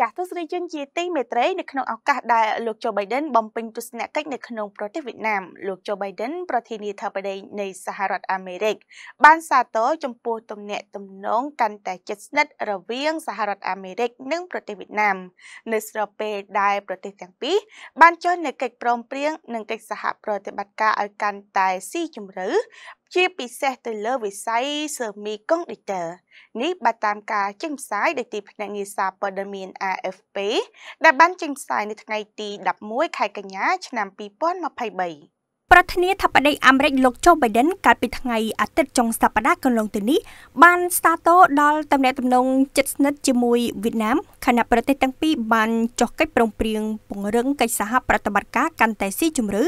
ចាស់ទស្សនិកជនជាទីមេត្រីនៅក្នុងឱកាសដែលលោក Joe Biden បំពេញទស្សនកិច្ចនៅក្នុងប្រទេសវៀតណាមលោក Joe Biden ប្រធានាធិបតី នៃសហរដ្ឋអាមេរិក បានសាទរចំពោះទំនាក់ទំនងកាន់តែជិតស្និទ្ធរវាងសហរដ្ឋអាមេរិកនិងប្រទេសវៀតណាមនៅស្របពេលដែលប្រទេសទាំងពីរបានចុះនៅកិច្ចព្រមព្រៀងនិងកិច្ចសហប្រតិបត្តិការឲ្យកាន់តែស៊ីជម្រៅជាពិសេសទៅលើវិស័យ Semiconductor នេះបើតាមការចេញផ្សាយដោយទីភ្នាក់ងារសារព័ត៌មាន AFP ដែលបានចេញផ្សាយនៅថ្ងៃទី11ខែកញ្ញាឆ្នាំ2023ប្រធានាធិបតីអាមេរិកលោកโจ Biden កាលពីថ្ងៃអាទិត្យចុងសប្តាហ៍កន្លងទៅនេះបានស្តាទោដល់តំណែងតំណងជិតស្និទ្ធជាមួយវៀតណាមខណៈប្រទេសទាំងពីរបានចុះកិច្ចព្រមព្រៀងពង្រឹងកិច្ចសហប្រតិបត្តិការកាន់តែស៊ីជម្រៅ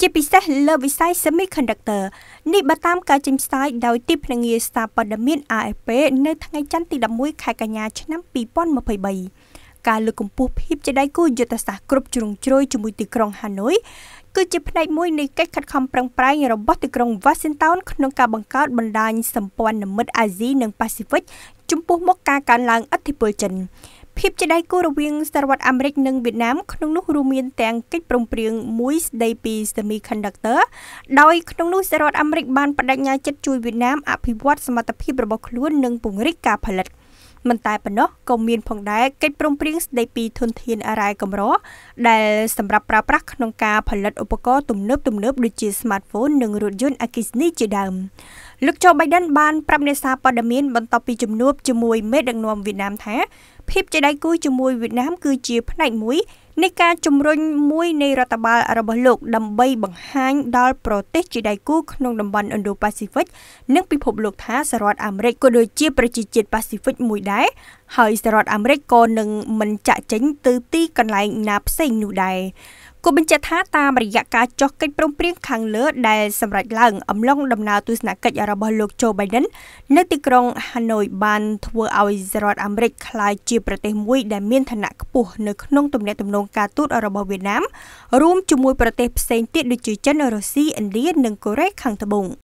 ជាពិសេសលើវិស័យ Semiconductor នេះបើតាមការចេញផ្សាយដោយទីភ្នាក់ងារសារព័ត៌មាន AFP នៅថ្ងៃច័ន្ទទី11ខែកញ្ញាឆ្នាំ2023ការលើកកម្ពស់ភាពជាដៃគូយុទ្ធសាស្ត្រគ្រប់ជ្រុងជ្រោយជាមួយទីក្រុងហាណូយគឺជាផ្នែកមួយនៃកិច្ចខិតខំប្រឹងប្រែងរបស់ទីក្រុង Washington ក្នុងការបង្កើតបណ្ដាញសម្ព័ន្ធមិត្តអាស៊ីនិងប៉ាស៊ីហ្វិកចំពោះមុខការកើនឡើងឥទ្ធិពលចិនភាពជាដៃគូរវាងសារវត្តអាមេរិកនិងវៀតណាមក្នុងនោះរួមមានទាំងកិច្ចព្រមព្រៀងមួយស្ដីពី semiconductor ដោយក្នុងនោះសារវត្តអាមេរិកបានបដិញ្ញាចិត្តជួយវៀតណាម អភិវឌ្ឍសមត្ថភាពរបស់ខ្លួននិងពង្រីកការផលិត។មិនតែប៉ុណ្ណោះក៏មានផងដែរកិច្ចព្រមព្រៀងស្តីពីធនធានអរ៉ែកម្រដែលសម្រាប់ប្រើប្រាស់ក្នុងការផលិតឧបករណ៍ទំនើបទំនើបដូចជា smartphone និងរថយន្តអគ្គិសនីជាដើមលោកជូបៃដិនបានប្រាប់អ្នកសារព័ត៌មានបន្ទាប់ពីជំនួបជាមួយមេដឹកនាំវៀតណាមថាភាពជាដៃគូជាមួយវៀតណាមគឺជាផ្នែកមួយនៃការជំរុញមួយនៃរដ្ឋបាលរបស់លោកដើម្បីបង្ហាញដល់ប្រទេសជាដៃគូក្នុងតំបន់ Indo-Pacific និងពិភពលោកថាសហរដ្ឋអាមេរិកក៏ដូចជាប្រជាជាតិ Pacific មួយដែរហើយសហរដ្ឋអាមេរិកក៏នឹងមិនចាក់ចេញទៅទីកន្លែងណាផ្សេងនោះដែរគូបញ្ជាក់ថាតាមរយៈការចុះកិច្ចព្រមព្រៀងខាងលើដែលសម្រេចឡើងអំឡុងដំណើរទស្សនកិច្ចរបស់លោកโจ Biden នៅទីក្រុង Hanoi បានធ្វើឲ្យរដ្ឋអាមេរិកក្លាយជាប្រទេសមួយដែលមានឋានៈខ្ពស់នៅក្នុងទំនាក់ទំនងការទូតរបស់វៀតណាមរួមជាមួយប្រទេសផ្សេងទៀតដូចជាចិនរុស្ស៊ីឥណ្ឌានិងកូរ៉េខាងត្បូង។